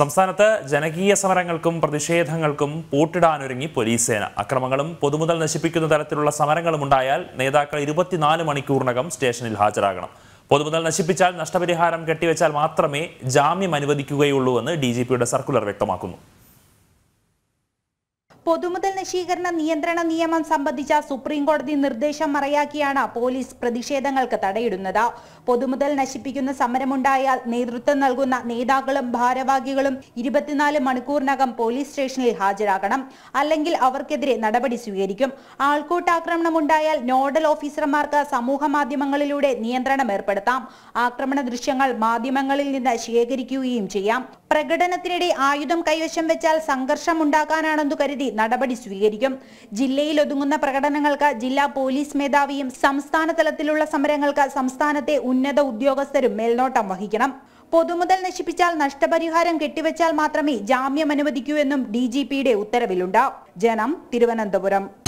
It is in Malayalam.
സംസ്ഥാനത്ത് ജനകീയ സമരങ്ങൾക്കും പ്രതിഷേധങ്ങൾക്കും പൂട്ടിടാനൊരുങ്ങി പോലീസ് സേന അക്രമങ്ങളും പൊതുമുതൽ നശിപ്പിക്കുന്ന തരത്തിലുള്ള സമരങ്ങളും ഉണ്ടായാൽ നേതാക്കൾ ഇരുപത്തിനാല് മണിക്കൂറിനകം സ്റ്റേഷനിൽ ഹാജരാകണം പൊതുമുതൽ നശിപ്പിച്ചാൽ നഷ്ടപരിഹാരം കെട്ടിവെച്ചാൽ മാത്രമേ ജാമ്യം അനുവദിക്കുകയുള്ളൂവെന്ന് ഡി സർക്കുലർ വ്യക്തമാക്കുന്നു പൊതുമുതൽ നശീകരണ നിയന്ത്രണ നിയമം സംബന്ധിച്ച സുപ്രീം കോടതി നിർദ്ദേശം മറയാക്കിയാണ് പോലീസ് പ്രതിഷേധങ്ങൾക്ക് തടയിടുന്നത് പൊതുമുതൽ നശിപ്പിക്കുന്ന സമരമുണ്ടായാൽ നേതൃത്വം നൽകുന്ന നേതാക്കളും ഭാരവാഹികളും ഇരുപത്തിനാല് മണിക്കൂറിനകം പോലീസ് സ്റ്റേഷനിൽ ഹാജരാകണം അല്ലെങ്കിൽ അവർക്കെതിരെ നടപടി സ്വീകരിക്കും ആൾക്കൂട്ടാക്രമണം ഉണ്ടായാൽ നോഡൽ ഓഫീസർമാർക്ക് സമൂഹ മാധ്യമങ്ങളിലൂടെ നിയന്ത്രണം ഏർപ്പെടുത്താം ആക്രമണ ദൃശ്യങ്ങൾ മാധ്യമങ്ങളിൽ നിന്ന് ശേഖരിക്കുകയും ചെയ്യാം പ്രകടനത്തിനിടെ ആയുധം കൈവശം വെച്ചാൽ സംഘർഷം ഉണ്ടാക്കാനാണെന്നു കരുതി നടപടി സ്വീകരിക്കും ജില്ലയിൽ ഒതുങ്ങുന്ന പ്രകടനങ്ങൾക്ക് ജില്ലാ പോലീസ് മേധാവിയും സംസ്ഥാന തലത്തിലുള്ള സമരങ്ങൾക്ക് സംസ്ഥാനത്തെ ഉന്നത ഉദ്യോഗസ്ഥരും മേൽനോട്ടം വഹിക്കണം പൊതുമുതൽ നശിപ്പിച്ചാൽ നഷ്ടപരിഹാരം കെട്ടിവെച്ചാൽ മാത്രമേ ജാമ്യം അനുവദിക്കൂ എന്നും ഡി ഉത്തരവിലുണ്ട് ജനം തിരുവനന്തപുരം